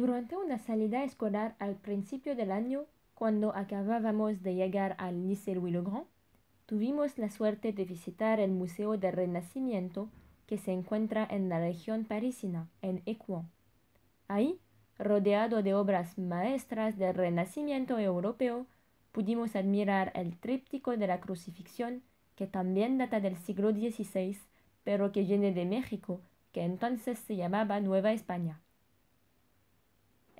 Durante una salida escolar al principio del año, cuando acabábamos de llegar al nice Louis-le-Grand, tuvimos la suerte de visitar el Museo del Renacimiento que se encuentra en la región parisina, en Écouen. Ahí, rodeado de obras maestras del Renacimiento europeo, pudimos admirar el tríptico de la crucifixión, que también data del siglo XVI, pero que viene de México, que entonces se llamaba Nueva España.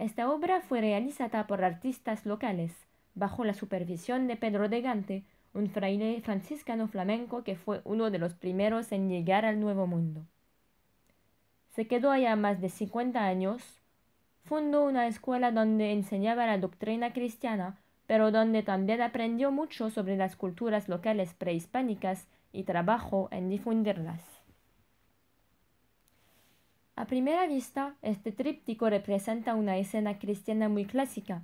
Esta obra fue realizada por artistas locales, bajo la supervisión de Pedro de Gante, un fraile franciscano flamenco que fue uno de los primeros en llegar al Nuevo Mundo. Se quedó allá más de 50 años, fundó una escuela donde enseñaba la doctrina cristiana, pero donde también aprendió mucho sobre las culturas locales prehispánicas y trabajó en difundirlas. A primera vista, este tríptico representa una escena cristiana muy clásica,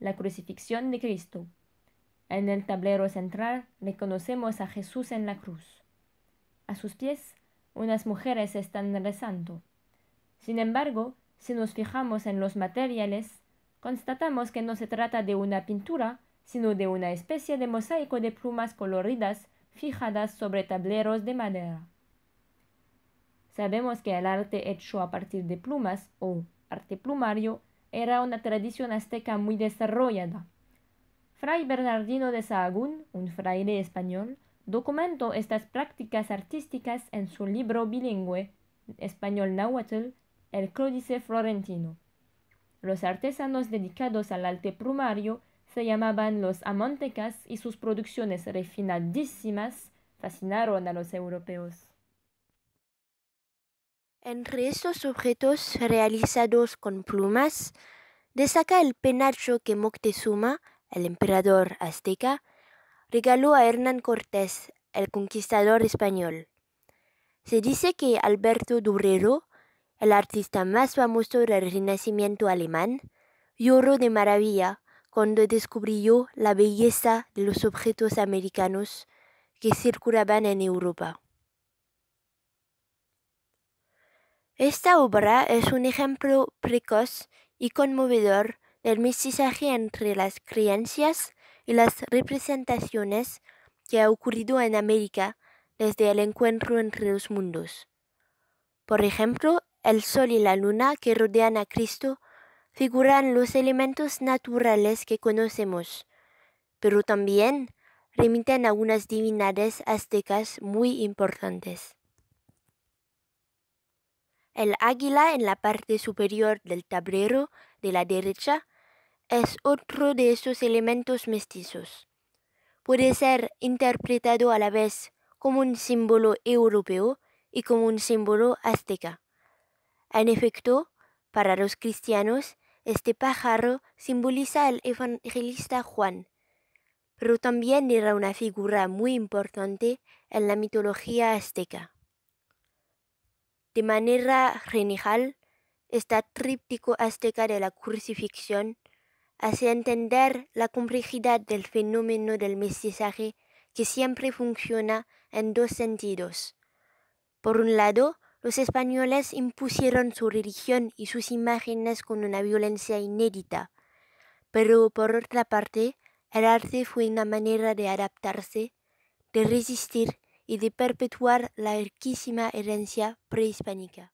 la crucifixión de Cristo. En el tablero central reconocemos a Jesús en la cruz. A sus pies, unas mujeres están rezando. Sin embargo, si nos fijamos en los materiales, constatamos que no se trata de una pintura, sino de una especie de mosaico de plumas coloridas fijadas sobre tableros de madera. Sabemos que el arte hecho a partir de plumas o arte plumario era una tradición azteca muy desarrollada. Fray Bernardino de Sahagún, un fraile español, documentó estas prácticas artísticas en su libro bilingüe español náhuatl, El Códice Florentino. Los artesanos dedicados al arte plumario se llamaban los amantecas y sus producciones refinadísimas fascinaron a los europeos. Entre estos objetos realizados con plumas, destaca el penacho que Moctezuma, el emperador azteca, regaló a Hernán Cortés, el conquistador español. Se dice que Alberto Durero, el artista más famoso del Renacimiento alemán, lloró de maravilla cuando descubrió la belleza de los objetos americanos que circulaban en Europa. Esta obra es un ejemplo precoz y conmovedor del mestizaje entre las creencias y las representaciones que ha ocurrido en América desde el encuentro entre los mundos. Por ejemplo, el sol y la luna que rodean a Cristo figuran los elementos naturales que conocemos, pero también remiten a unas divinidades aztecas muy importantes. El águila en la parte superior del tablero de la derecha es otro de esos elementos mestizos. Puede ser interpretado a la vez como un símbolo europeo y como un símbolo azteca. En efecto, para los cristianos, este pájaro simboliza al evangelista Juan, pero también era una figura muy importante en la mitología azteca. De manera general, este tríptico azteca de la crucifixión hace entender la complejidad del fenómeno del mestizaje que siempre funciona en dos sentidos. Por un lado, los españoles impusieron su religión y sus imágenes con una violencia inédita, pero por otra parte, el arte fue una manera de adaptarse, de resistir y de perpetuar la riquísima herencia prehispánica.